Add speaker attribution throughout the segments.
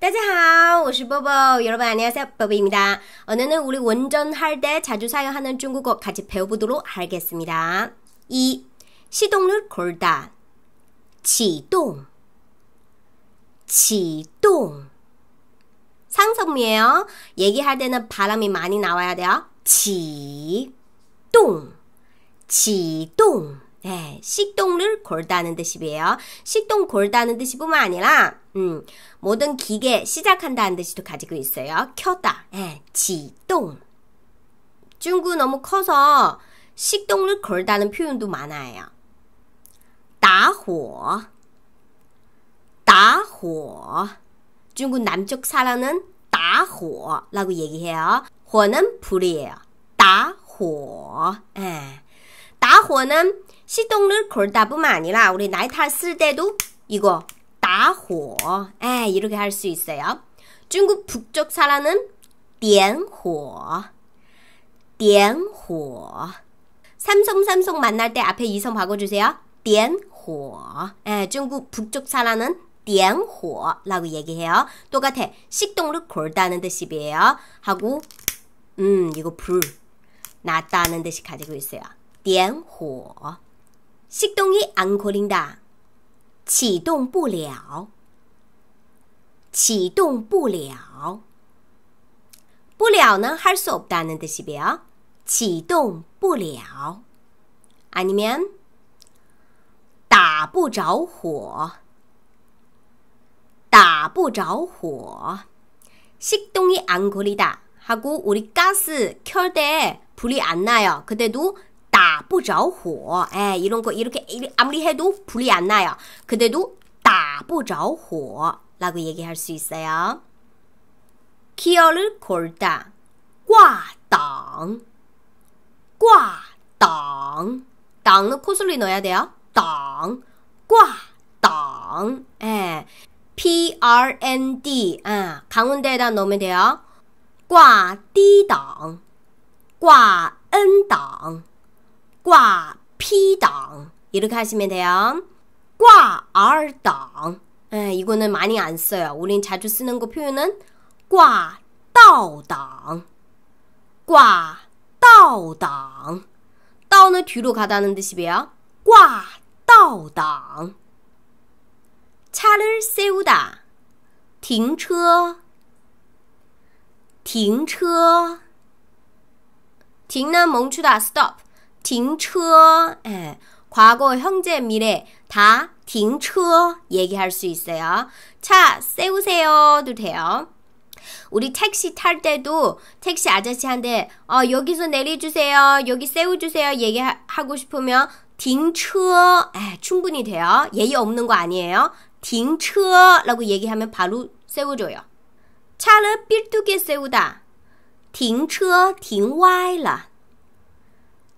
Speaker 1: 大家好,我是波波. 여러분 안녕하세요. 보보입니다. 오늘은 우리 원전할 때 자주 사용하는 중국어 같이 배워보도록 하겠습니다. 1. 시동을 걸다. 启动.启动. 상성미예요. 얘기할 때는 바람이 많이 나와야 돼요. 启动.启动. 네, 식동을 골다는 뜻이에요. 식동 골다는 뜻이뿐만 아니라 음, 모든 기계 시작한다는 뜻도 가지고 있어요. 켜다, 네, 지동. 중국 너무 커서 식동을 골다는 표현도 많아요. 다호, 다호. 중국 남쪽 사람은 다호라고 얘기해요. 호는 불이에요. 다호. 예. 다호는 시동을 걸다뿐만 아니라 우리 나이탈 쓸 때도 이거 다호에 예, 이렇게 할 수 있어요. 중국 북쪽 사람은 点호点호 삼성 삼성 만날 때 앞에 이성 바꿔주세요. 点호에 예, 중국 북쪽 사람은 点호라고 얘기해요. 똑같아. 시동을 걸다는 뜻이에요. 하고 음 이거 불 났다는 뜻이 가지고 있어요. 点火，시동이안걸린 다， 启动不了启动不了不了는할 수없다는뜻이요启动不了, 아니면 打不着火,打不着火. 식동이 안 걸리다 하고 우리 가스 켤 때 불이 안 나요. 그때도 打不着火. 에, 이런 거 이렇게 아무리 해도 불이 안 나요. 그데도打不着火 라고 얘기할 수 있어요. 키어를 골다. 꽈당. 꽈당. 당은 코슬리 넣어야 돼요. 당. 꽈당. 예. P R N D. 아, 강운대에다 넣으면 돼요. 꽈띠당. 꽈은당. 挂 p 档 이렇게 하시면 돼요. 挂 R당 에, 이거는 많이 안 써요. 우린 자주 쓰는 거 표현은 挂 D당 挂 D당 다운 뒤로 가다는 뜻이에요. 挂 D당 차를 세우다 停车停车 停는 멈추다 stop 딩처 예, 과거, 현재, 미래 다 딩처 얘기할 수 있어요. 차 세우세요도 돼요. 우리 택시 탈 때도 택시 아저씨한테 어, 여기서 내려주세요. 여기 세워주세요. 얘기하고 싶으면 딩처 예, 충분히 돼요. 예의 없는 거 아니에요. 딩처라고 얘기하면 바로 세워줘요. 차를 삐뚤게 세우다. 딩처 딩歪了.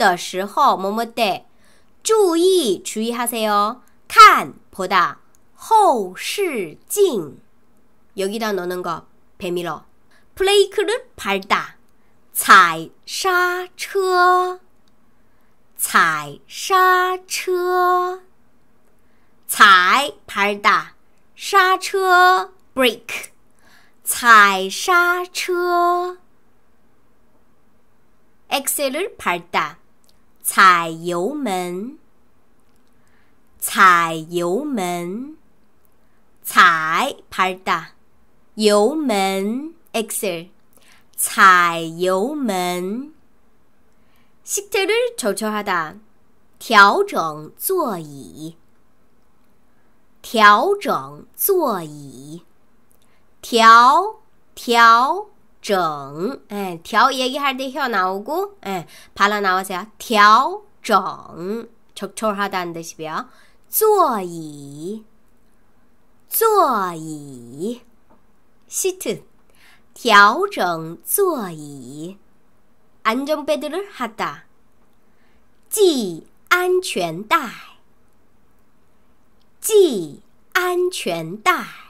Speaker 1: 的时候뭐뭐 때 주의 주의하세요. 看 보다 后视镜 여기다 넣는 거 배밀어. 플레이크를 밟다. 踩刹车踩刹车踩 밟다. 刹车 brake. 踩刹车 엑셀을 밟다. 踩油门，踩油门，踩 p a r d a 油门，ex，e r 踩油门。시트를조절하 다， 调整座椅，调整座椅，调调。整, 예, 调 얘기할 때 혀 나오고, 예, 발라 나와서요. 调整, 적절하다는 뜻이요座椅,座椅, 시트, 调整座椅, 안전배드를 하다. 系安全带,系安全带.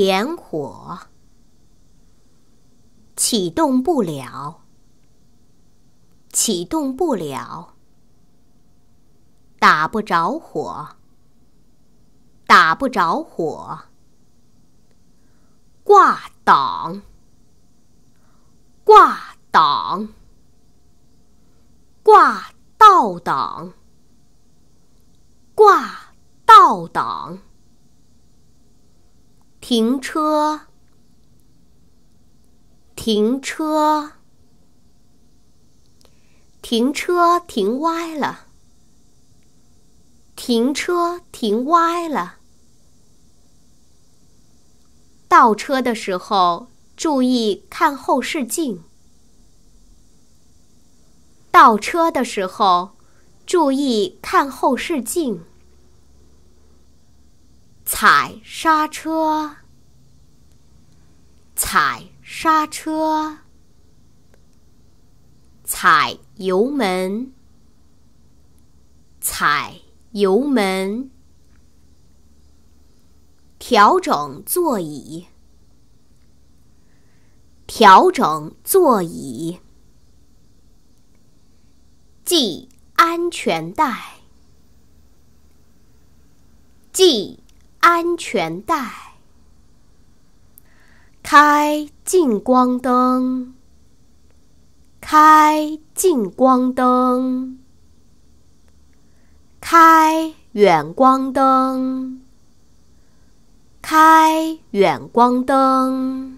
Speaker 1: 点火，启动不了，启动不了，打不着火，打不着火，挂挡，挂挡，挂倒挡，挂倒挡。停车，停车，停车停歪了，停车停歪了。倒车的时候注意看后视镜，倒车的时候注意看后视镜。踩刹车，踩刹车，踩油门，踩油门，调整座椅，调整座椅，系安全带，系。安全带，开近光灯，开近光灯，开远光灯，开远光灯。